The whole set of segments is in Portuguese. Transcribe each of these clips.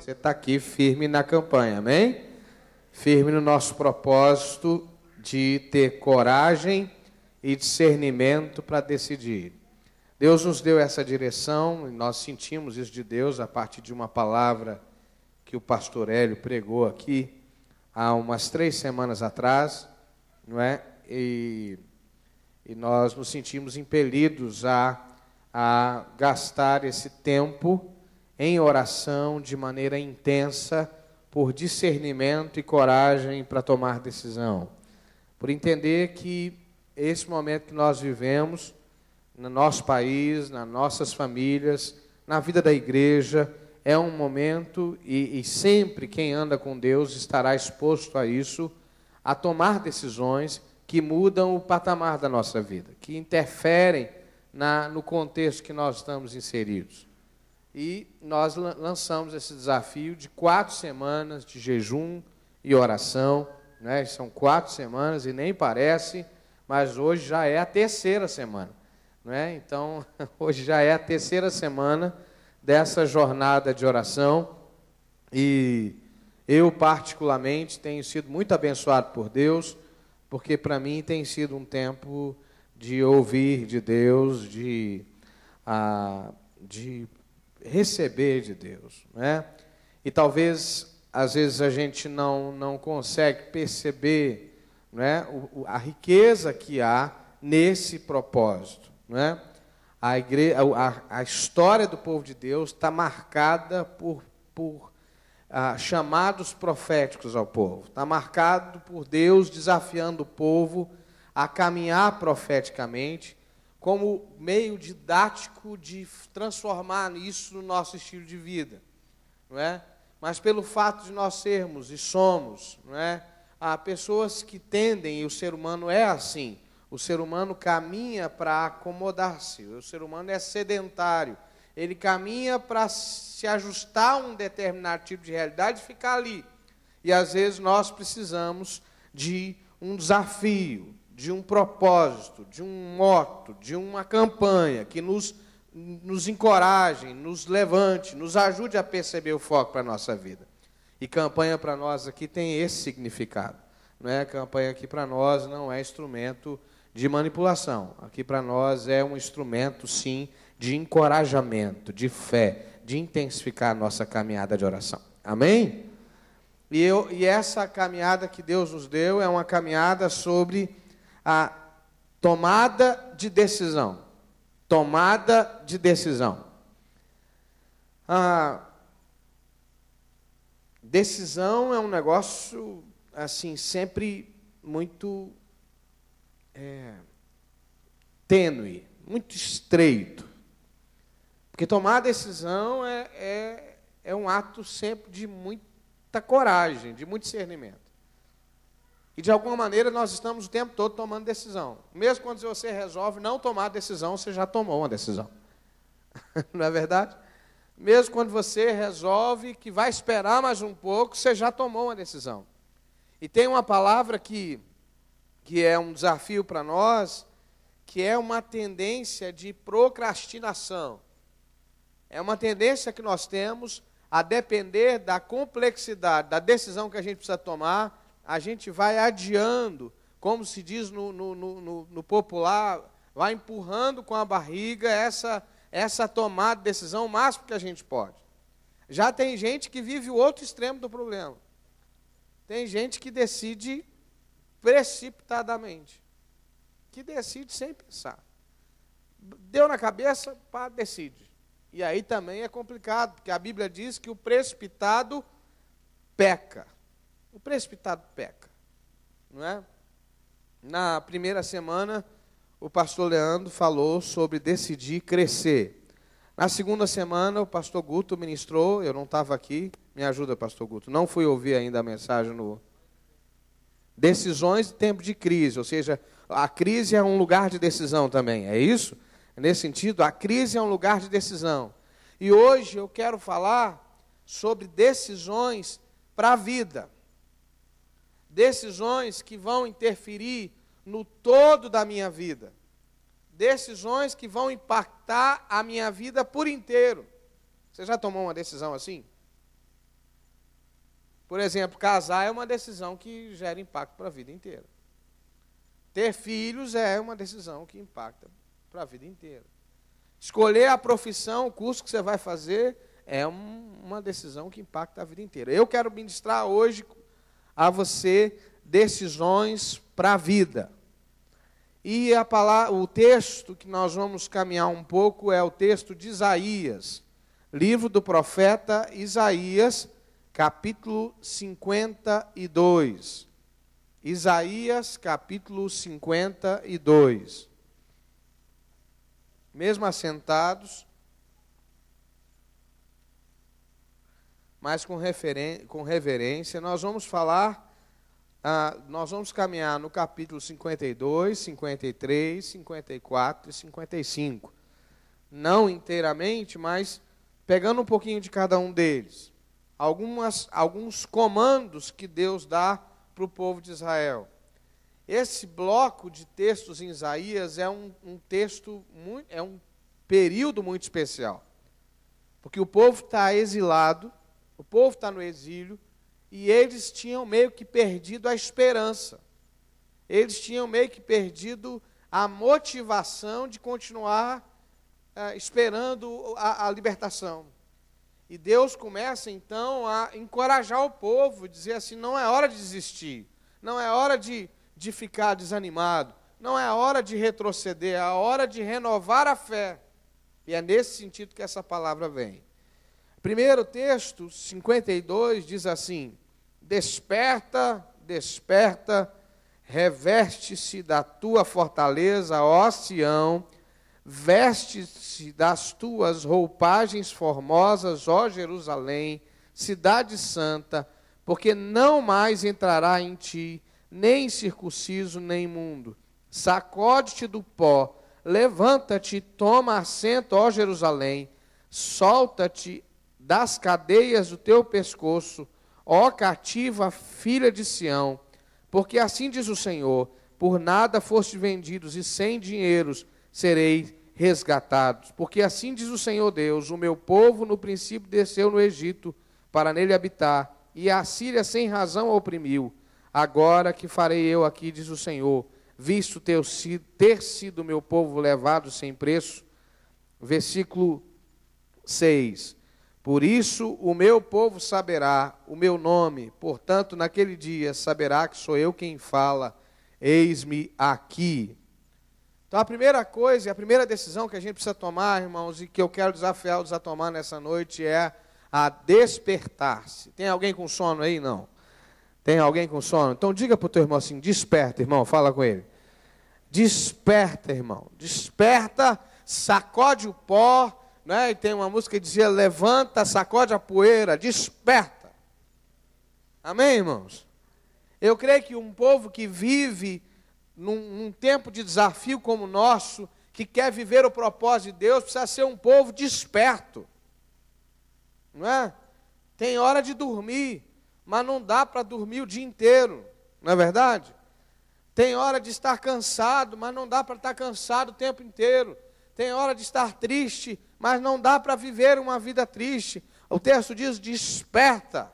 Você está aqui firme na campanha, amém? Firme no nosso propósito de ter coragem e discernimento para decidir. Deus nos deu essa direção e nós sentimos isso de Deus a partir de uma palavra que o pastor Hélio pregou aqui há umas três semanas atrás, não é? E, e nós nos sentimos impelidos a, a gastar esse tempo em oração de maneira intensa, por discernimento e coragem para tomar decisão. Por entender que esse momento que nós vivemos, no nosso país, nas nossas famílias, na vida da igreja, é um momento, e, e sempre quem anda com Deus estará exposto a isso, a tomar decisões que mudam o patamar da nossa vida, que interferem na, no contexto que nós estamos inseridos e nós lançamos esse desafio de quatro semanas de jejum e oração. Né? São quatro semanas e nem parece, mas hoje já é a terceira semana. Né? Então, hoje já é a terceira semana dessa jornada de oração e eu, particularmente, tenho sido muito abençoado por Deus, porque para mim tem sido um tempo de ouvir de Deus, de, ah, de receber de Deus, né? E talvez às vezes a gente não não consegue perceber, né, a riqueza que há nesse propósito, né? A, a, a história do povo de Deus está marcada por, por ah, chamados proféticos ao povo, está marcado por Deus desafiando o povo a caminhar profeticamente como meio didático de transformar isso no nosso estilo de vida, não é? Mas pelo fato de nós sermos e somos, não é? Há pessoas que tendem, e o ser humano é assim, o ser humano caminha para acomodar-se, o ser humano é sedentário, ele caminha para se ajustar a um determinado tipo de realidade e ficar ali. E às vezes nós precisamos de um desafio, de um propósito, de um moto, de uma campanha que nos, nos encoraje, nos levante, nos ajude a perceber o foco para a nossa vida. E campanha para nós aqui tem esse significado. Não é? Campanha aqui para nós não é instrumento de manipulação. Aqui para nós é um instrumento, sim, de encorajamento, de fé, de intensificar a nossa caminhada de oração. Amém? E, eu, e essa caminhada que Deus nos deu é uma caminhada sobre a tomada de decisão. Tomada de decisão. A decisão é um negócio, assim, sempre muito é, tênue, muito estreito. Porque tomar decisão é, é, é um ato sempre de muita coragem, de muito discernimento. E de alguma maneira nós estamos o tempo todo tomando decisão. Mesmo quando você resolve não tomar decisão, você já tomou uma decisão. não é verdade? Mesmo quando você resolve que vai esperar mais um pouco, você já tomou uma decisão. E tem uma palavra que, que é um desafio para nós, que é uma tendência de procrastinação. É uma tendência que nós temos a depender da complexidade da decisão que a gente precisa tomar a gente vai adiando, como se diz no, no, no, no popular, vai empurrando com a barriga essa, essa tomada de decisão o máximo que a gente pode. Já tem gente que vive o outro extremo do problema. Tem gente que decide precipitadamente, que decide sem pensar. Deu na cabeça, pá, decide. E aí também é complicado, porque a Bíblia diz que o precipitado peca. O precipitado peca, não é? Na primeira semana, o pastor Leandro falou sobre decidir crescer. Na segunda semana, o pastor Guto ministrou, eu não estava aqui, me ajuda, pastor Guto, não fui ouvir ainda a mensagem no. Decisões em tempo de crise, ou seja, a crise é um lugar de decisão também, é isso? Nesse sentido, a crise é um lugar de decisão. E hoje eu quero falar sobre decisões para a vida decisões que vão interferir no todo da minha vida, decisões que vão impactar a minha vida por inteiro. Você já tomou uma decisão assim? Por exemplo, casar é uma decisão que gera impacto para a vida inteira. Ter filhos é uma decisão que impacta para a vida inteira. Escolher a profissão, o curso que você vai fazer, é uma decisão que impacta a vida inteira. Eu quero ministrar hoje a você decisões para a vida. E a palavra, o texto que nós vamos caminhar um pouco é o texto de Isaías, livro do profeta Isaías, capítulo 52. Isaías, capítulo 52. Mesmo assentados, mas com, com reverência. Nós vamos falar, ah, nós vamos caminhar no capítulo 52, 53, 54 e 55. Não inteiramente, mas pegando um pouquinho de cada um deles. Algumas, alguns comandos que Deus dá para o povo de Israel. Esse bloco de textos em Isaías é um, um texto, muito, é um período muito especial. Porque o povo está exilado, o povo está no exílio, e eles tinham meio que perdido a esperança. Eles tinham meio que perdido a motivação de continuar eh, esperando a, a libertação. E Deus começa então a encorajar o povo, dizer assim: não é hora de desistir, não é hora de, de ficar desanimado, não é hora de retroceder, é a hora de renovar a fé. E é nesse sentido que essa palavra vem. Primeiro texto, 52, diz assim: Desperta, desperta, reveste-se da tua fortaleza, ó Sião, veste-se das tuas roupagens formosas, ó Jerusalém, cidade santa, porque não mais entrará em ti nem circunciso, nem mundo. Sacode-te do pó, levanta-te, toma assento, ó Jerusalém, solta-te das cadeias do teu pescoço, ó cativa filha de Sião, porque assim diz o Senhor: por nada foste vendidos e sem dinheiros sereis resgatados. Porque assim diz o Senhor Deus: o meu povo no princípio desceu no Egito para nele habitar, e a Síria sem razão oprimiu. Agora que farei eu aqui, diz o Senhor, visto ter sido meu povo levado sem preço. Versículo 6. Por isso o meu povo saberá o meu nome, portanto, naquele dia saberá que sou eu quem fala, eis-me aqui. Então, a primeira coisa, e a primeira decisão que a gente precisa tomar, irmãos, e que eu quero desafiá-los a tomar nessa noite é a despertar-se. Tem alguém com sono aí? Não. Tem alguém com sono? Então, diga para o teu irmão assim: desperta, irmão, fala com ele. Desperta, irmão, desperta, sacode o pó né? E tem uma música que dizia: levanta, sacode a poeira, desperta. Amém, irmãos? Eu creio que um povo que vive num, num tempo de desafio como o nosso, que quer viver o propósito de Deus, precisa ser um povo desperto. Não é? Tem hora de dormir, mas não dá para dormir o dia inteiro, não é verdade? Tem hora de estar cansado, mas não dá para estar cansado o tempo inteiro tem hora de estar triste, mas não dá para viver uma vida triste. O texto diz: desperta,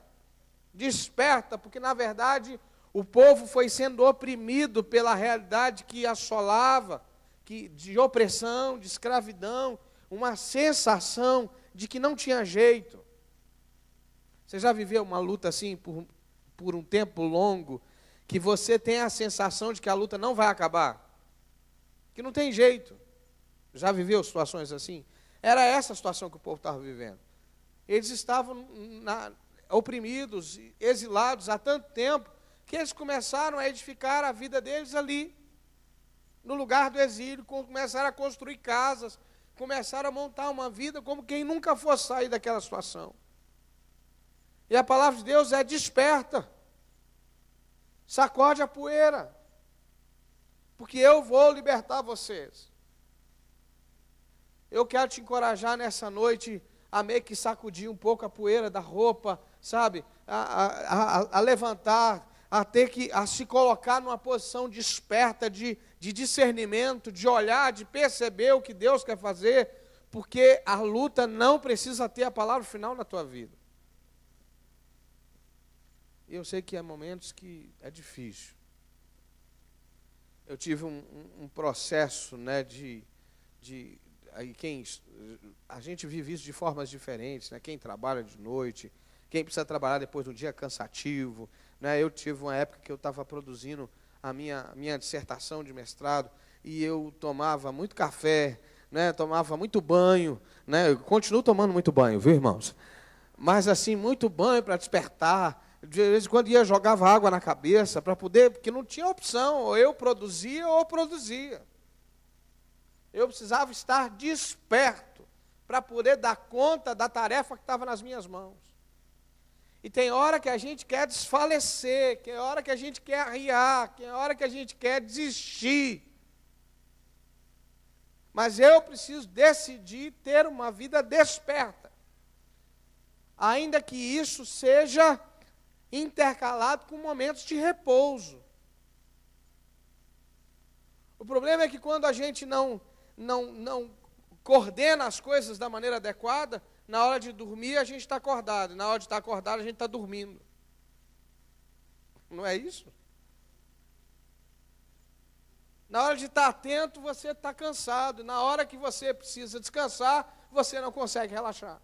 desperta, porque na verdade o povo foi sendo oprimido pela realidade que assolava, que, de opressão, de escravidão, uma sensação de que não tinha jeito. Você já viveu uma luta assim por, por um tempo longo, que você tem a sensação de que a luta não vai acabar? Que não tem jeito. Já viveu situações assim? Era essa a situação que o povo estava vivendo. Eles estavam na, oprimidos, exilados há tanto tempo, que eles começaram a edificar a vida deles ali, no lugar do exílio começaram a construir casas, começaram a montar uma vida como quem nunca fosse sair daquela situação. E a palavra de Deus é desperta, sacode a poeira, porque eu vou libertar vocês. Eu quero te encorajar nessa noite a meio que sacudir um pouco a poeira da roupa, sabe? A, a, a, a levantar, a ter que a se colocar numa posição desperta de, de discernimento, de olhar, de perceber o que Deus quer fazer, porque a luta não precisa ter a palavra final na tua vida. Eu sei que há momentos que é difícil. Eu tive um, um processo né, de, de aí quem a gente vive isso de formas diferentes, né? Quem trabalha de noite, quem precisa trabalhar depois de um dia cansativo, né? Eu tive uma época que eu estava produzindo a minha minha dissertação de mestrado e eu tomava muito café, né? Tomava muito banho, né? Eu continuo tomando muito banho, viu, irmãos? Mas assim, muito banho para despertar, de vez em quando ia jogava água na cabeça para poder, porque não tinha opção, ou eu produzia ou produzia eu precisava estar desperto para poder dar conta da tarefa que estava nas minhas mãos. E tem hora que a gente quer desfalecer, tem é hora que a gente quer arriar, tem é hora que a gente quer desistir. Mas eu preciso decidir ter uma vida desperta. Ainda que isso seja intercalado com momentos de repouso. O problema é que quando a gente não não, não coordena as coisas da maneira adequada, na hora de dormir a gente está acordado, na hora de estar acordado a gente está dormindo. Não é isso? Na hora de estar atento, você está cansado. Na hora que você precisa descansar, você não consegue relaxar.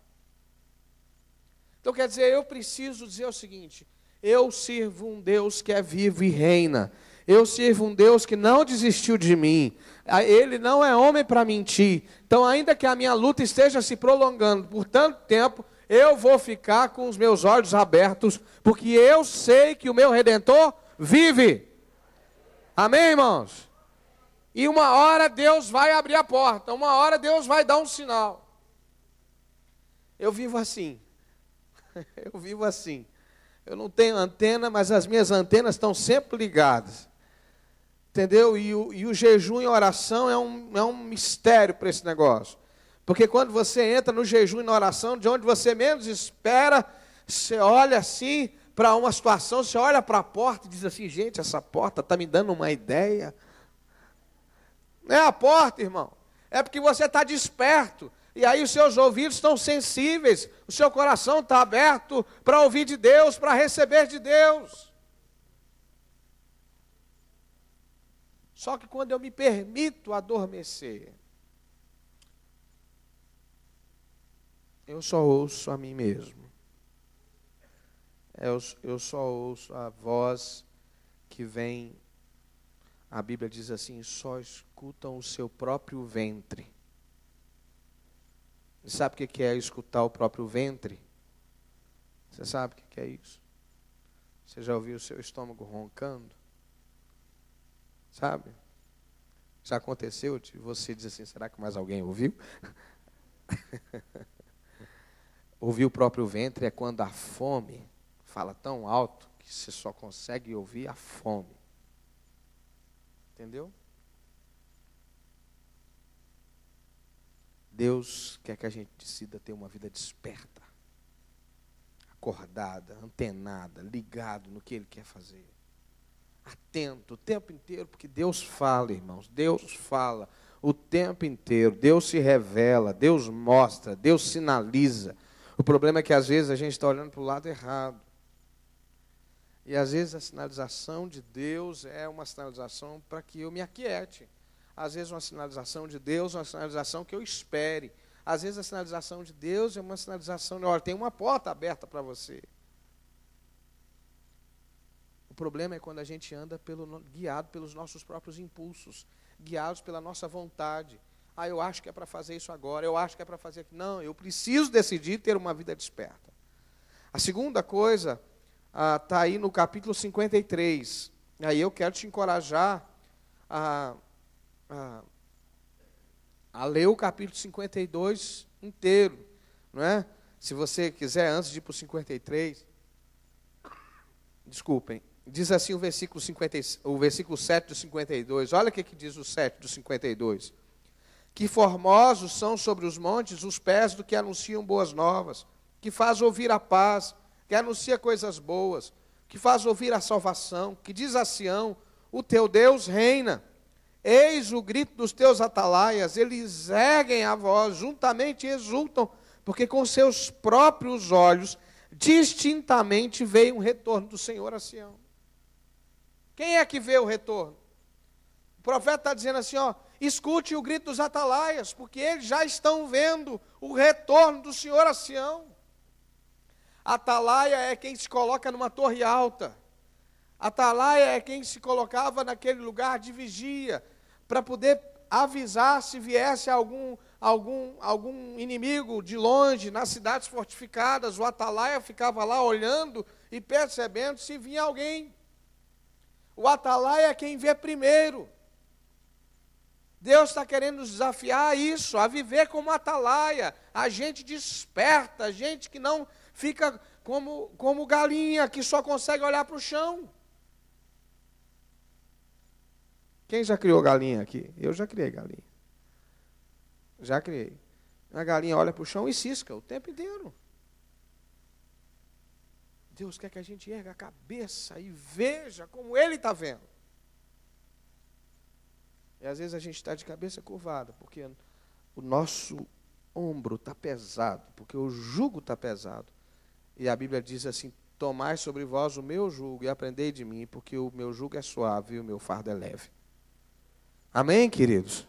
Então, quer dizer, eu preciso dizer o seguinte: eu sirvo um Deus que é vivo e reina. Eu sirvo um Deus que não desistiu de mim. Ah, ele não é homem para mentir. Então, ainda que a minha luta esteja se prolongando por tanto tempo, eu vou ficar com os meus olhos abertos, porque eu sei que o meu redentor vive. Amém, irmãos? E uma hora Deus vai abrir a porta, uma hora Deus vai dar um sinal. Eu vivo assim. Eu vivo assim. Eu não tenho antena, mas as minhas antenas estão sempre ligadas. Entendeu? E o, e o jejum e oração é um, é um mistério para esse negócio. Porque quando você entra no jejum e na oração, de onde você menos espera, você olha assim para uma situação, você olha para a porta e diz assim: gente, essa porta está me dando uma ideia. Não é a porta, irmão. É porque você está desperto. E aí os seus ouvidos estão sensíveis, o seu coração está aberto para ouvir de Deus, para receber de Deus. Só que quando eu me permito adormecer, eu só ouço a mim mesmo. É, eu, eu só ouço a voz que vem. A Bíblia diz assim: só escutam o seu próprio ventre. E sabe o que é escutar o próprio ventre? Você sabe o que é isso? Você já ouviu o seu estômago roncando? Sabe? Já aconteceu de você dizer assim: será que mais alguém ouviu? ouvir o próprio ventre é quando a fome fala tão alto que você só consegue ouvir a fome. Entendeu? Deus quer que a gente decida ter uma vida desperta, acordada, antenada, ligado no que Ele quer fazer atento o tempo inteiro, porque Deus fala, irmãos. Deus fala o tempo inteiro. Deus se revela, Deus mostra, Deus sinaliza. O problema é que às vezes a gente está olhando para o lado errado. E às vezes a sinalização de Deus é uma sinalização para que eu me aquiete. Às vezes uma sinalização de Deus é uma sinalização que eu espere. Às vezes a sinalização de Deus é uma sinalização, olha, tem uma porta aberta para você. O problema é quando a gente anda pelo, guiado pelos nossos próprios impulsos, guiados pela nossa vontade. Ah, eu acho que é para fazer isso agora, eu acho que é para fazer aquilo. Não, eu preciso decidir ter uma vida desperta. A segunda coisa está ah, tá aí no capítulo 53. Aí eu quero te encorajar a, a, a ler o capítulo 52 inteiro. Não é? Se você quiser, antes de ir para o 53. Desculpem. Diz assim o versículo, 50, o versículo 7 do 52. Olha o que, que diz o 7 do 52. Que formosos são sobre os montes os pés do que anunciam boas novas, que faz ouvir a paz, que anuncia coisas boas, que faz ouvir a salvação, que diz a Sião: O teu Deus reina. Eis o grito dos teus atalaias, eles erguem a voz, juntamente exultam, porque com seus próprios olhos distintamente veio um retorno do Senhor a Sião. Quem é que vê o retorno? O profeta está dizendo assim: ó, escute o grito dos atalaias, porque eles já estão vendo o retorno do Senhor a Sião. Atalaia é quem se coloca numa torre alta. Atalaia é quem se colocava naquele lugar de vigia para poder avisar se viesse algum algum algum inimigo de longe nas cidades fortificadas. O atalaia ficava lá olhando e percebendo se vinha alguém. O atalaia é quem vê primeiro. Deus está querendo nos desafiar a isso, a viver como atalaia, a gente desperta, a gente que não fica como, como galinha, que só consegue olhar para o chão. Quem já criou galinha aqui? Eu já criei galinha. Já criei. A galinha olha para o chão e cisca o tempo inteiro. Deus quer que a gente erga a cabeça e veja como Ele está vendo. E às vezes a gente está de cabeça curvada, porque o nosso ombro está pesado, porque o jugo está pesado. E a Bíblia diz assim: Tomai sobre vós o meu jugo e aprendei de mim, porque o meu jugo é suave e o meu fardo é leve. Amém, queridos?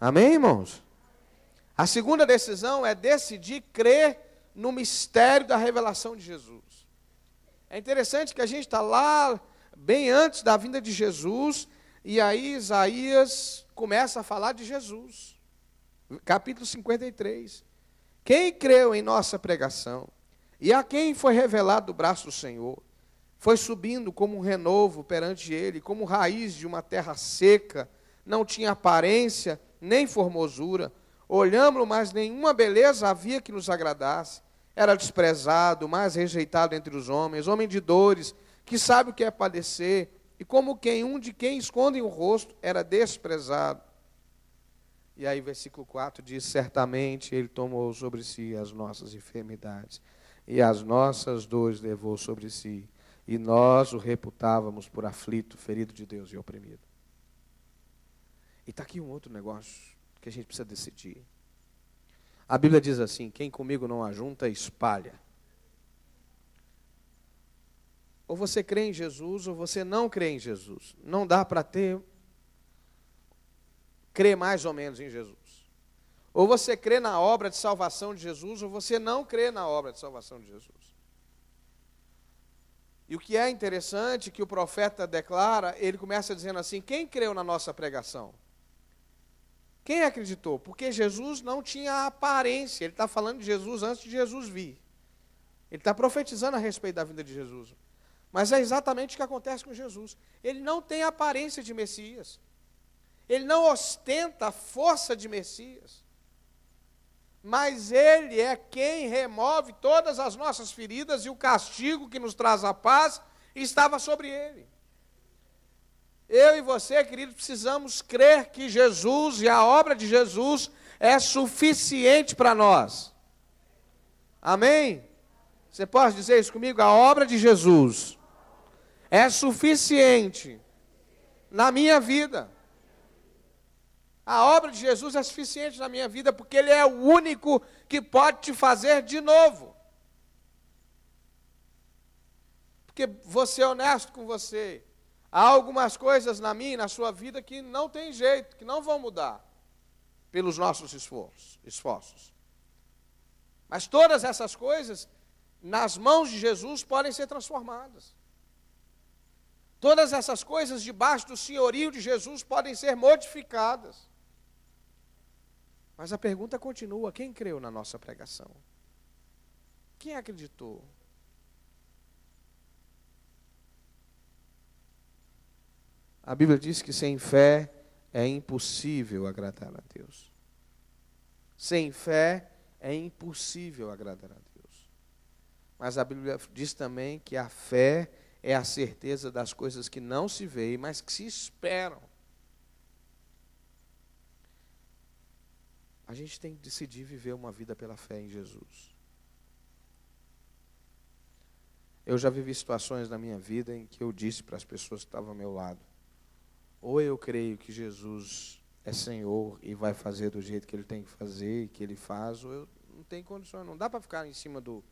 Amém, irmãos? A segunda decisão é decidir crer no mistério da revelação de Jesus. É interessante que a gente está lá bem antes da vinda de Jesus, e aí Isaías começa a falar de Jesus. Capítulo 53. Quem creu em nossa pregação e a quem foi revelado o braço do Senhor, foi subindo como um renovo perante ele, como raiz de uma terra seca, não tinha aparência nem formosura. Olhamos, mas nenhuma beleza havia que nos agradasse. Era desprezado, mais rejeitado entre os homens, homem de dores, que sabe o que é padecer, e como quem um de quem escondem o rosto era desprezado. E aí, versículo 4 diz: Certamente ele tomou sobre si as nossas enfermidades, e as nossas dores levou sobre si, e nós o reputávamos por aflito, ferido de Deus e oprimido. E está aqui um outro negócio que a gente precisa decidir. A Bíblia diz assim: quem comigo não ajunta, espalha. Ou você crê em Jesus, ou você não crê em Jesus. Não dá para ter. crer mais ou menos em Jesus. Ou você crê na obra de salvação de Jesus, ou você não crê na obra de salvação de Jesus. E o que é interessante que o profeta declara, ele começa dizendo assim: quem creu na nossa pregação? Quem acreditou? Porque Jesus não tinha aparência. Ele está falando de Jesus antes de Jesus vir. Ele está profetizando a respeito da vida de Jesus. Mas é exatamente o que acontece com Jesus. Ele não tem aparência de Messias. Ele não ostenta a força de Messias. Mas Ele é quem remove todas as nossas feridas e o castigo que nos traz a paz estava sobre Ele. Eu e você, querido, precisamos crer que Jesus e a obra de Jesus é suficiente para nós. Amém? Você pode dizer isso comigo? A obra de Jesus é suficiente na minha vida. A obra de Jesus é suficiente na minha vida, porque Ele é o único que pode te fazer de novo. Porque vou ser honesto com você. Há algumas coisas na minha e na sua vida que não tem jeito, que não vão mudar pelos nossos esforços, esforços. Mas todas essas coisas, nas mãos de Jesus, podem ser transformadas. Todas essas coisas, debaixo do senhorio de Jesus, podem ser modificadas. Mas a pergunta continua: quem creu na nossa pregação? Quem acreditou? A Bíblia diz que sem fé é impossível agradar a Deus. Sem fé é impossível agradar a Deus. Mas a Bíblia diz também que a fé é a certeza das coisas que não se veem, mas que se esperam. A gente tem que decidir viver uma vida pela fé em Jesus. Eu já vivi situações na minha vida em que eu disse para as pessoas que estavam ao meu lado: ou eu creio que Jesus é Senhor e vai fazer do jeito que ele tem que fazer, que ele faz, ou eu não tenho condições, não dá para ficar em cima do.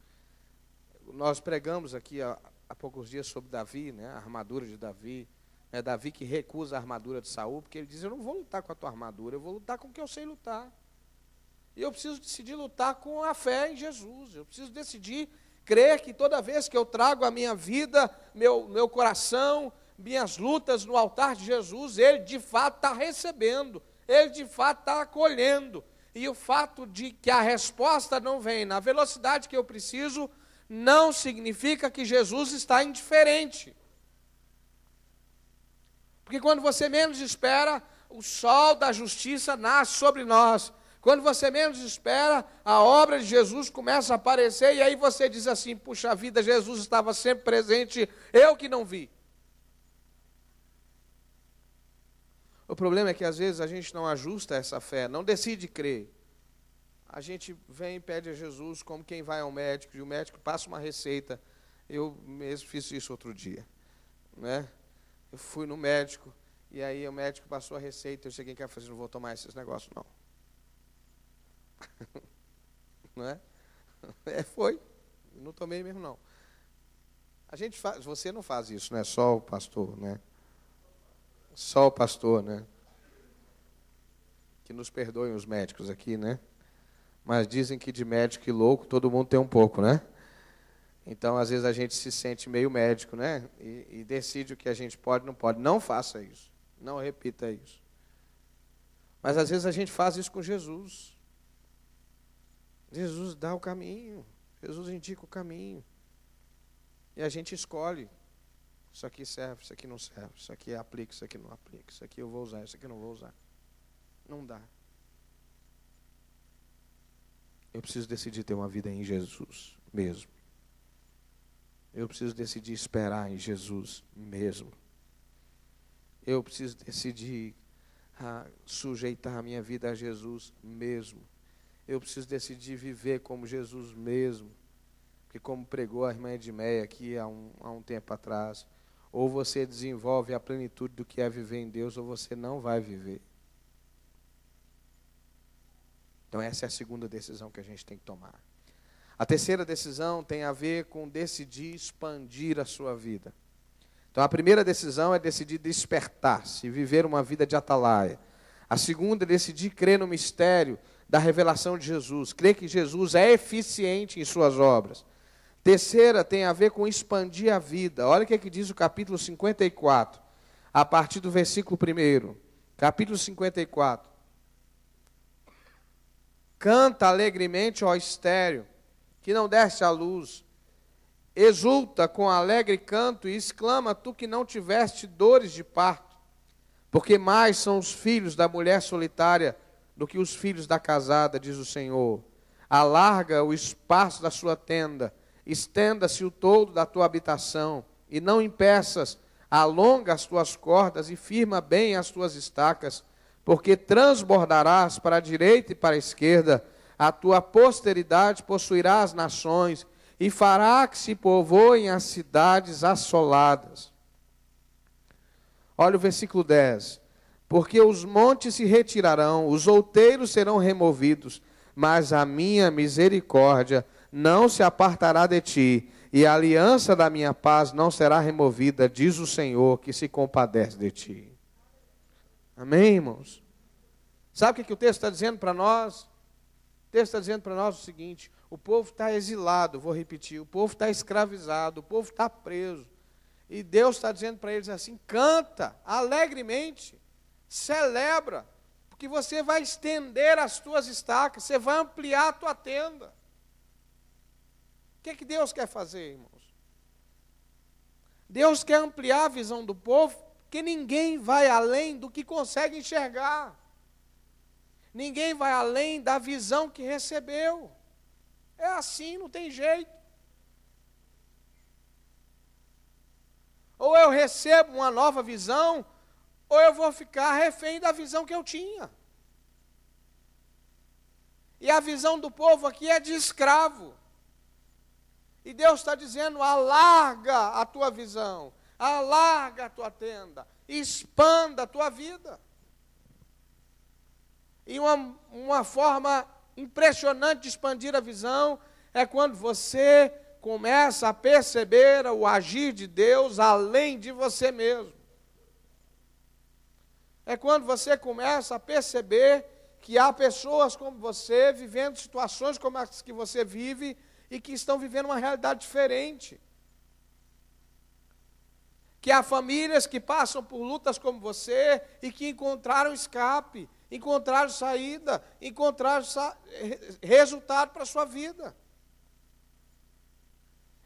Nós pregamos aqui há, há poucos dias sobre Davi, né, a armadura de Davi. É Davi que recusa a armadura de Saul, porque ele diz: Eu não vou lutar com a tua armadura, eu vou lutar com o que eu sei lutar. E eu preciso decidir lutar com a fé em Jesus. Eu preciso decidir crer que toda vez que eu trago a minha vida, meu, meu coração, minhas lutas no altar de Jesus, ele de fato está recebendo, ele de fato está acolhendo. E o fato de que a resposta não vem na velocidade que eu preciso, não significa que Jesus está indiferente. Porque quando você menos espera, o sol da justiça nasce sobre nós. Quando você menos espera, a obra de Jesus começa a aparecer e aí você diz assim: puxa vida, Jesus estava sempre presente, eu que não vi. O problema é que às vezes a gente não ajusta essa fé, não decide crer. A gente vem e pede a Jesus como quem vai ao médico, e o médico passa uma receita. Eu mesmo fiz isso outro dia. Né? Eu fui no médico, e aí o médico passou a receita. Eu cheguei em casa fazer, não vou tomar esses negócios, não. não é? é? Foi. Não tomei mesmo, não. A gente faz, você não faz isso, não é só o pastor, né? Só o pastor, né? Que nos perdoem os médicos aqui, né? Mas dizem que de médico e louco todo mundo tem um pouco, né? Então, às vezes, a gente se sente meio médico, né? E, e decide o que a gente pode e não pode. Não faça isso. Não repita isso. Mas, às vezes, a gente faz isso com Jesus. Jesus dá o caminho. Jesus indica o caminho. E a gente escolhe isso aqui serve, isso aqui não serve, isso aqui aplica, isso aqui não aplica, isso aqui eu vou usar, isso aqui eu não vou usar. Não dá. Eu preciso decidir ter uma vida em Jesus mesmo. Eu preciso decidir esperar em Jesus mesmo. Eu preciso decidir a ah, sujeitar a minha vida a Jesus mesmo. Eu preciso decidir viver como Jesus mesmo. Porque, como pregou a irmã Edmeia aqui há um, há um tempo atrás, ou você desenvolve a plenitude do que é viver em Deus, ou você não vai viver. Então, essa é a segunda decisão que a gente tem que tomar. A terceira decisão tem a ver com decidir expandir a sua vida. Então, a primeira decisão é decidir despertar-se, viver uma vida de atalaia. A segunda é decidir crer no mistério da revelação de Jesus, crer que Jesus é eficiente em suas obras. Terceira tem a ver com expandir a vida. Olha o que, é que diz o capítulo 54, a partir do versículo 1. Capítulo 54. Canta alegremente, ó estéreo, que não desce à luz. Exulta com alegre canto e exclama, tu que não tiveste dores de parto, porque mais são os filhos da mulher solitária do que os filhos da casada, diz o Senhor. Alarga o espaço da sua tenda estenda-se o todo da tua habitação, e não impeças, alonga as tuas cordas e firma bem as tuas estacas, porque transbordarás para a direita e para a esquerda, a tua posteridade possuirá as nações, e fará que se povoem as cidades assoladas. Olha o versículo 10. Porque os montes se retirarão, os outeiros serão removidos, mas a minha misericórdia não se apartará de ti, e a aliança da minha paz não será removida, diz o Senhor que se compadece de ti. Amém, irmãos? Sabe o que, que o texto está dizendo para nós? O texto está dizendo para nós o seguinte: o povo está exilado, vou repetir, o povo está escravizado, o povo está preso. E Deus está dizendo para eles assim: canta alegremente, celebra, porque você vai estender as tuas estacas, você vai ampliar a tua tenda que, é que Deus quer fazer, irmãos? Deus quer ampliar a visão do povo, que ninguém vai além do que consegue enxergar. Ninguém vai além da visão que recebeu. É assim, não tem jeito. Ou eu recebo uma nova visão, ou eu vou ficar refém da visão que eu tinha. E a visão do povo aqui é de escravo. E Deus está dizendo: alarga a tua visão, alarga a tua tenda, expanda a tua vida. E uma, uma forma impressionante de expandir a visão é quando você começa a perceber o agir de Deus além de você mesmo. É quando você começa a perceber que há pessoas como você vivendo situações como as que você vive e que estão vivendo uma realidade diferente. Que há famílias que passam por lutas como você e que encontraram escape, encontraram saída, encontraram sa resultado para a sua vida.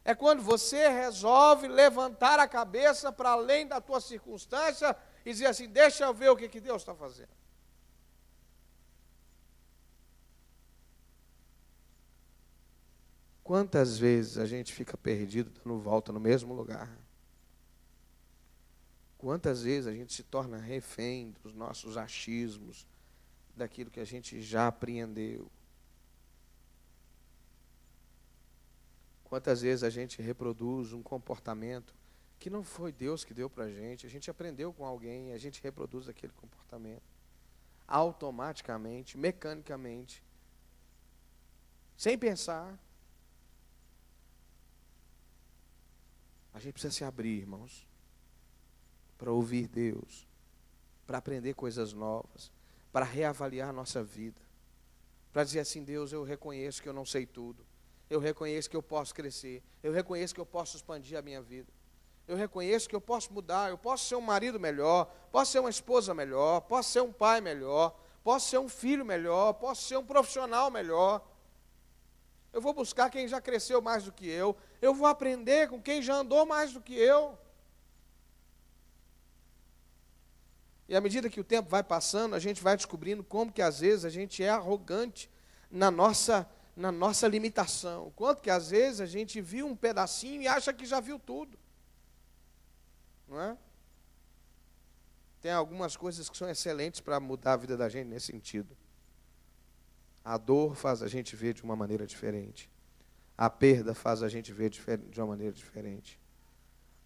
É quando você resolve levantar a cabeça para além da tua circunstância e dizer assim: deixa eu ver o que, que Deus está fazendo. Quantas vezes a gente fica perdido dando volta no mesmo lugar? Quantas vezes a gente se torna refém dos nossos achismos, daquilo que a gente já apreendeu? Quantas vezes a gente reproduz um comportamento que não foi Deus que deu para a gente, a gente aprendeu com alguém, a gente reproduz aquele comportamento automaticamente, mecanicamente, sem pensar. A gente precisa se abrir, irmãos, para ouvir Deus, para aprender coisas novas, para reavaliar a nossa vida, para dizer assim: Deus, eu reconheço que eu não sei tudo, eu reconheço que eu posso crescer, eu reconheço que eu posso expandir a minha vida. Eu reconheço que eu posso mudar, eu posso ser um marido melhor, posso ser uma esposa melhor, posso ser um pai melhor, posso ser um filho melhor, posso ser um profissional melhor, eu vou buscar quem já cresceu mais do que eu. Eu vou aprender com quem já andou mais do que eu. E à medida que o tempo vai passando, a gente vai descobrindo como que às vezes a gente é arrogante na nossa na nossa limitação. Quanto que às vezes a gente viu um pedacinho e acha que já viu tudo. Não é? Tem algumas coisas que são excelentes para mudar a vida da gente nesse sentido. A dor faz a gente ver de uma maneira diferente. A perda faz a gente ver de uma maneira diferente.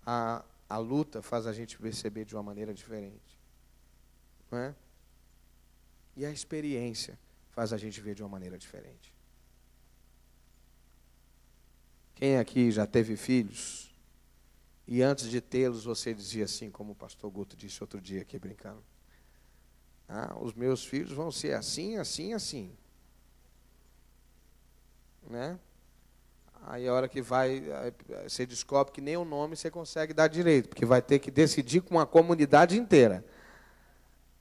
A, a luta faz a gente perceber de uma maneira diferente. Não é? E a experiência faz a gente ver de uma maneira diferente. Quem aqui já teve filhos? E antes de tê-los, você dizia assim, como o pastor Guto disse outro dia aqui brincando: Ah, os meus filhos vão ser assim, assim, assim. Né? Aí a hora que vai, você descobre que nem o nome você consegue dar direito, porque vai ter que decidir com a comunidade inteira.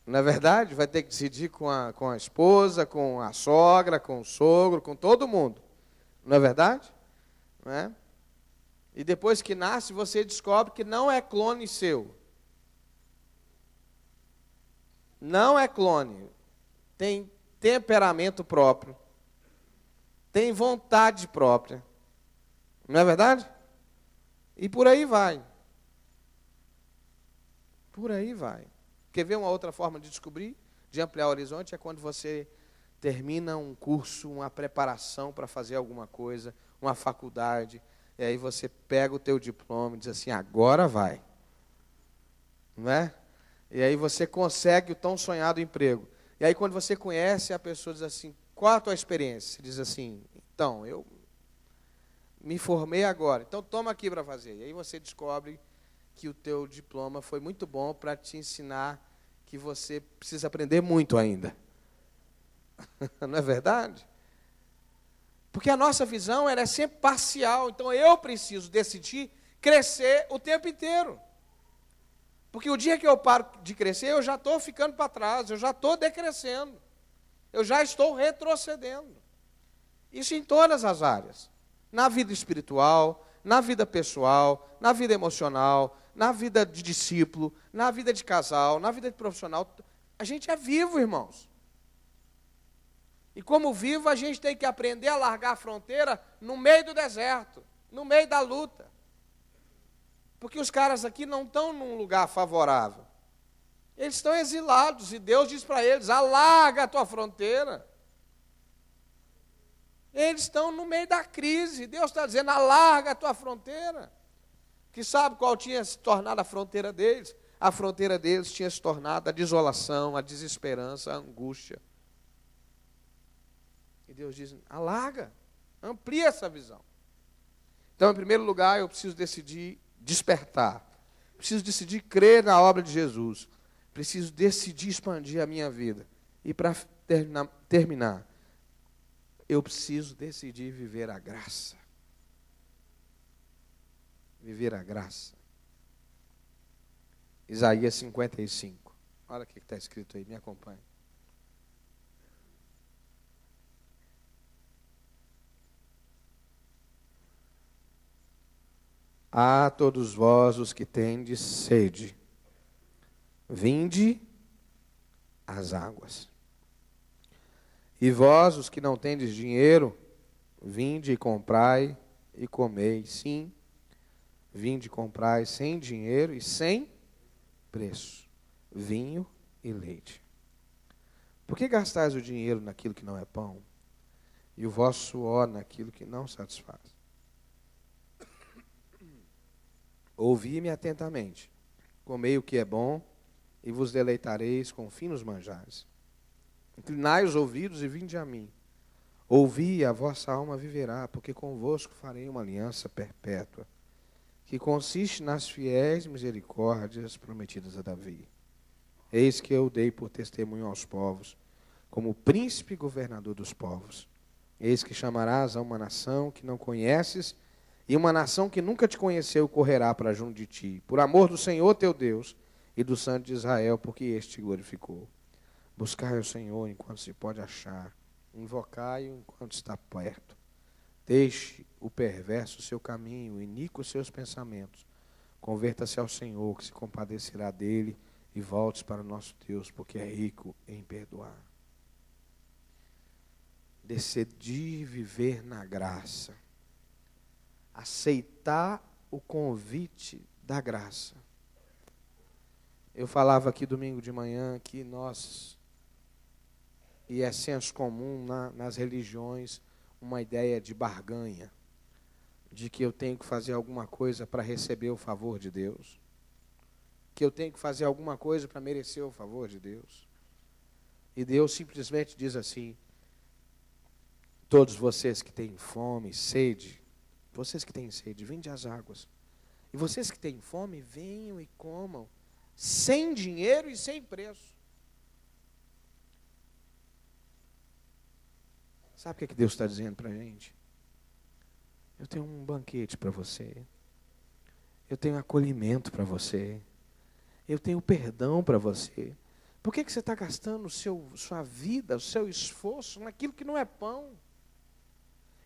Na é verdade, vai ter que decidir com a, com a esposa, com a sogra, com o sogro, com todo mundo. Não é verdade? Não é? E depois que nasce, você descobre que não é clone seu. Não é clone. Tem temperamento próprio tem vontade própria. Não é verdade? E por aí vai. Por aí vai. Quer ver uma outra forma de descobrir, de ampliar o horizonte? É quando você termina um curso, uma preparação para fazer alguma coisa, uma faculdade, e aí você pega o teu diploma e diz assim: agora vai. Não é? E aí você consegue o tão sonhado emprego. E aí quando você conhece a pessoa diz assim: qual a tua experiência? Diz assim, então, eu me formei agora, então toma aqui para fazer. E aí você descobre que o teu diploma foi muito bom para te ensinar que você precisa aprender muito ainda. Não é verdade? Porque a nossa visão ela é sempre parcial. Então eu preciso decidir crescer o tempo inteiro. Porque o dia que eu paro de crescer, eu já estou ficando para trás, eu já estou decrescendo eu já estou retrocedendo. Isso em todas as áreas: na vida espiritual, na vida pessoal, na vida emocional, na vida de discípulo, na vida de casal, na vida de profissional. A gente é vivo, irmãos. E como vivo, a gente tem que aprender a largar a fronteira no meio do deserto, no meio da luta. Porque os caras aqui não estão num lugar favorável. Eles estão exilados e Deus diz para eles: alarga a tua fronteira. Eles estão no meio da crise. Deus está dizendo: alarga a tua fronteira. Que sabe qual tinha se tornado a fronteira deles? A fronteira deles tinha se tornado a desolação, a desesperança, a angústia. E Deus diz: alarga, amplia essa visão. Então, em primeiro lugar, eu preciso decidir despertar. Preciso decidir crer na obra de Jesus. Preciso decidir expandir a minha vida. E para terminar, eu preciso decidir viver a graça. Viver a graça. Isaías 55. Olha o que está escrito aí, me acompanhe. A todos vós os que tendes sede, Vinde as águas. E vós, os que não tendes dinheiro, vinde e comprai e comei. Sim, vinde e comprai sem dinheiro e sem preço, vinho e leite. Por que gastais o dinheiro naquilo que não é pão e o vosso suor naquilo que não satisfaz? Ouvi-me atentamente, comei o que é bom e vos deleitareis com finos manjares. Inclinai os ouvidos e vinde a mim. Ouvi, a vossa alma viverá, porque convosco farei uma aliança perpétua, que consiste nas fiéis misericórdias prometidas a Davi. Eis que eu dei por testemunho aos povos, como príncipe e governador dos povos. Eis que chamarás a uma nação que não conheces, e uma nação que nunca te conheceu correrá para junto de ti. Por amor do Senhor teu Deus, e do Santo de Israel, porque este glorificou. Buscai o Senhor enquanto se pode achar, invocai-o enquanto está perto. Deixe o perverso seu caminho, inique os seus pensamentos. Converta-se ao Senhor, que se compadecerá dele, e volte para o nosso Deus, porque é rico em perdoar. Decidir viver na graça. Aceitar o convite da graça eu falava aqui domingo de manhã que nós, e é senso comum na, nas religiões, uma ideia de barganha, de que eu tenho que fazer alguma coisa para receber o favor de Deus, que eu tenho que fazer alguma coisa para merecer o favor de Deus. E Deus simplesmente diz assim: Todos vocês que têm fome, sede, vocês que têm sede, vinde às águas. E vocês que têm fome, venham e comam sem dinheiro e sem preço. Sabe o que, é que Deus está dizendo para a gente? Eu tenho um banquete para você. Eu tenho acolhimento para você. Eu tenho perdão para você. Por que, que você está gastando seu, sua vida, o seu esforço naquilo que não é pão?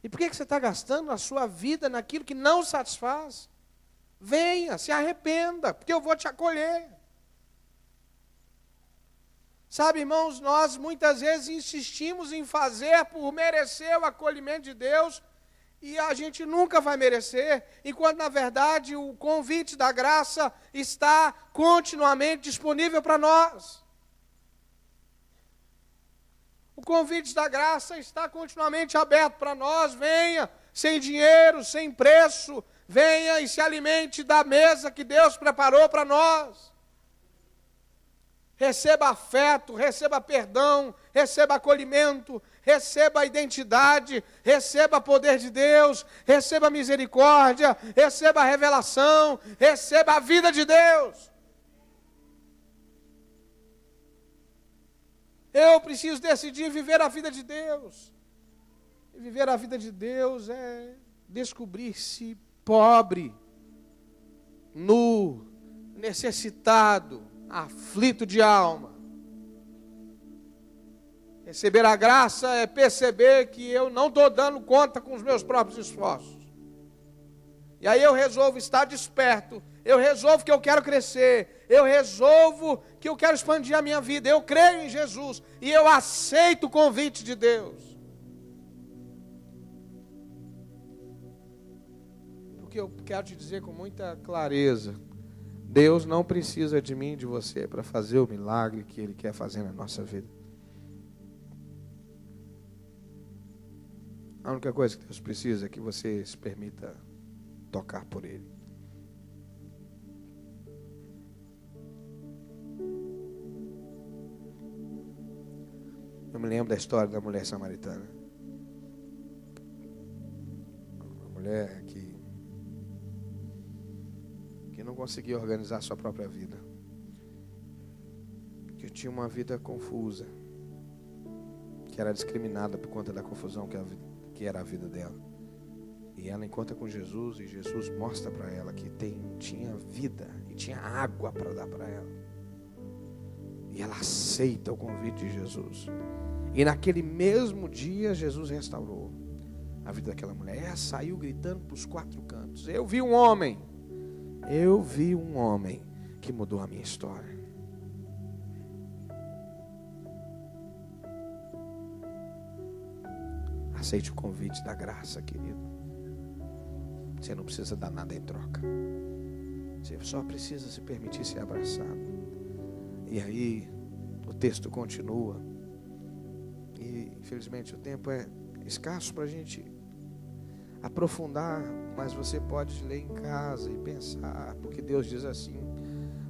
E por que, que você está gastando a sua vida naquilo que não satisfaz? Venha, se arrependa, porque eu vou te acolher. Sabe, irmãos, nós muitas vezes insistimos em fazer por merecer o acolhimento de Deus e a gente nunca vai merecer, enquanto na verdade o convite da graça está continuamente disponível para nós. O convite da graça está continuamente aberto para nós. Venha, sem dinheiro, sem preço, venha e se alimente da mesa que Deus preparou para nós receba afeto, receba perdão, receba acolhimento, receba identidade, receba poder de Deus, receba misericórdia, receba revelação, receba a vida de Deus. Eu preciso decidir viver a vida de Deus. E viver a vida de Deus é descobrir-se pobre, nu, necessitado, aflito de alma. Receber a graça é perceber que eu não estou dando conta com os meus próprios esforços. E aí eu resolvo estar desperto, eu resolvo que eu quero crescer, eu resolvo que eu quero expandir a minha vida, eu creio em Jesus e eu aceito o convite de Deus. Porque eu quero te dizer com muita clareza Deus não precisa de mim, de você, para fazer o milagre que Ele quer fazer na nossa vida. A única coisa que Deus precisa é que você se permita tocar por Ele. Eu me lembro da história da mulher samaritana. Uma mulher que não conseguia organizar sua própria vida. Que eu tinha uma vida confusa, que era discriminada por conta da confusão que era a vida dela. E ela encontra com Jesus e Jesus mostra para ela que tem, tinha vida e tinha água para dar para ela. E ela aceita o convite de Jesus. E naquele mesmo dia Jesus restaurou a vida daquela mulher. Ela saiu gritando para os quatro cantos. Eu vi um homem eu vi um homem que mudou a minha história. Aceite o convite da graça, querido. Você não precisa dar nada em troca. Você só precisa se permitir ser abraçado. E aí, o texto continua. E, infelizmente, o tempo é escasso para a gente aprofundar, mas você pode ler em casa e pensar, porque Deus diz assim: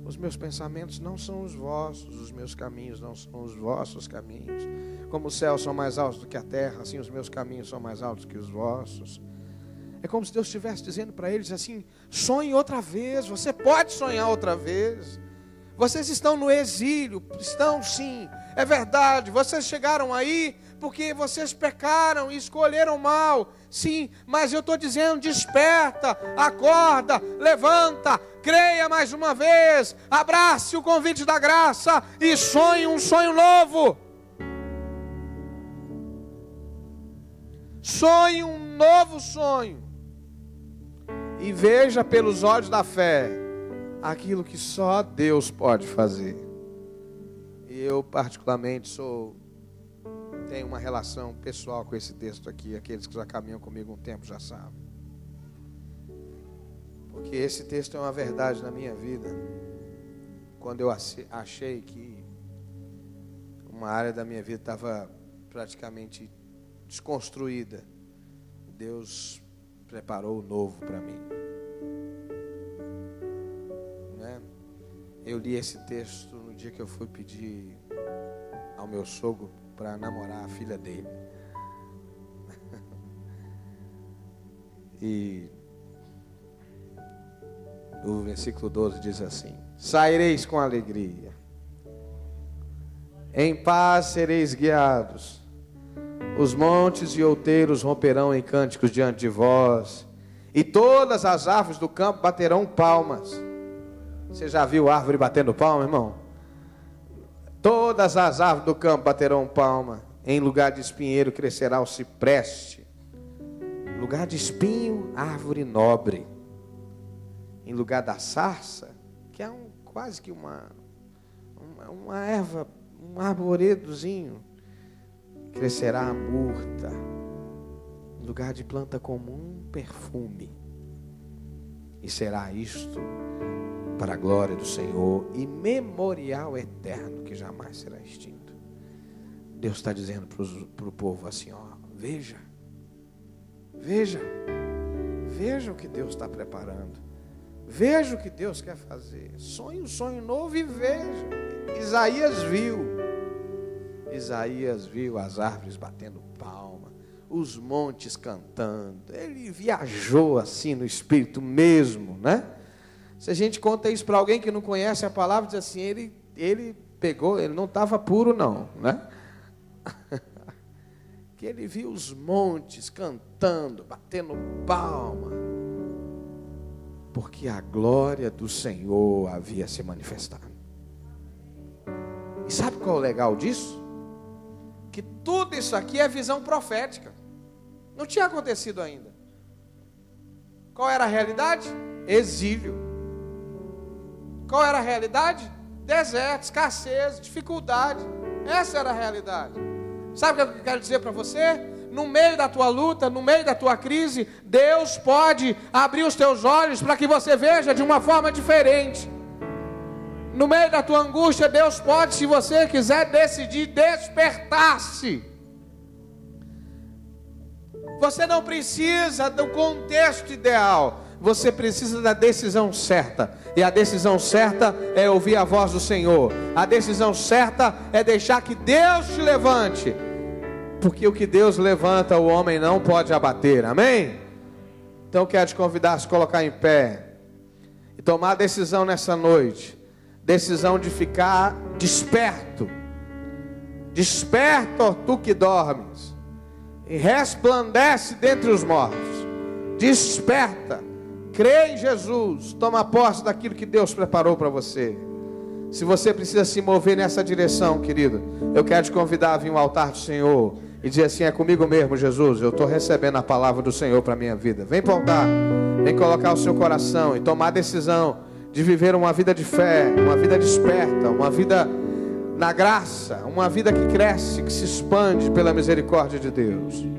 os meus pensamentos não são os vossos, os meus caminhos não são os vossos caminhos. Como os céus são mais altos do que a terra, assim os meus caminhos são mais altos que os vossos. É como se Deus estivesse dizendo para eles assim: sonhe outra vez, você pode sonhar outra vez. Vocês estão no exílio, estão sim, é verdade, vocês chegaram aí porque vocês pecaram e escolheram mal. Sim, mas eu estou dizendo: desperta, acorda, levanta, creia mais uma vez, abrace o convite da graça e sonhe um sonho novo. Sonhe um novo sonho e veja pelos olhos da fé aquilo que só Deus pode fazer. E eu, particularmente, sou tenho uma relação pessoal com esse texto aqui. Aqueles que já caminham comigo um tempo já sabem. Porque esse texto é uma verdade na minha vida. Quando eu achei que uma área da minha vida estava praticamente desconstruída, Deus preparou o novo para mim. Eu li esse texto no dia que eu fui pedir ao meu sogro para namorar a filha dele. e o versículo 12 diz assim: Saireis com alegria, em paz sereis guiados, os montes e outeiros romperão em cânticos diante de vós, e todas as árvores do campo baterão palmas. Você já viu árvore batendo palma, irmão? Todas as árvores do campo baterão palma. Em lugar de espinheiro crescerá o cipreste. Em lugar de espinho, árvore nobre. Em lugar da sarça, que é um, quase que uma, uma, uma erva, um arvoredozinho, crescerá a murta. Em lugar de planta comum, perfume. E será isto para a glória do Senhor e memorial eterno que jamais será extinto. Deus está dizendo para o povo assim: ó, veja, veja, veja o que Deus está preparando, veja o que Deus quer fazer. Sonhe um sonho novo e veja. Isaías viu, Isaías viu as árvores batendo palma, os montes cantando. Ele viajou assim no espírito mesmo, né? Se a gente conta isso para alguém que não conhece a palavra, diz assim, ele, ele pegou, ele não estava puro não, né? que ele viu os montes cantando, batendo palma, porque a glória do Senhor havia se manifestado. E sabe qual é o legal disso? Que tudo isso aqui é visão profética. Não tinha acontecido ainda. Qual era a realidade? Exílio. Qual era a realidade? Deserto, escassez, dificuldade. Essa era a realidade. Sabe o que eu quero dizer para você? No meio da tua luta, no meio da tua crise, Deus pode abrir os teus olhos para que você veja de uma forma diferente. No meio da tua angústia, Deus pode, se você quiser, decidir despertar-se. Você não precisa do contexto ideal você precisa da decisão certa. E a decisão certa é ouvir a voz do Senhor. A decisão certa é deixar que Deus te levante. Porque o que Deus levanta, o homem não pode abater. Amém? Então quero te convidar a se colocar em pé e tomar a decisão nessa noite. Decisão de ficar desperto. Desperta tu que dormes, e resplandece dentre os mortos desperta. Crê em Jesus, toma posse daquilo que Deus preparou para você. Se você precisa se mover nessa direção, querido, eu quero te convidar a vir ao altar do Senhor e dizer assim: é comigo mesmo, Jesus, eu estou recebendo a palavra do Senhor para a minha vida. Vem para o altar, vem colocar o seu coração e tomar a decisão de viver uma vida de fé, uma vida desperta, uma vida na graça, uma vida que cresce, que se expande pela misericórdia de Deus.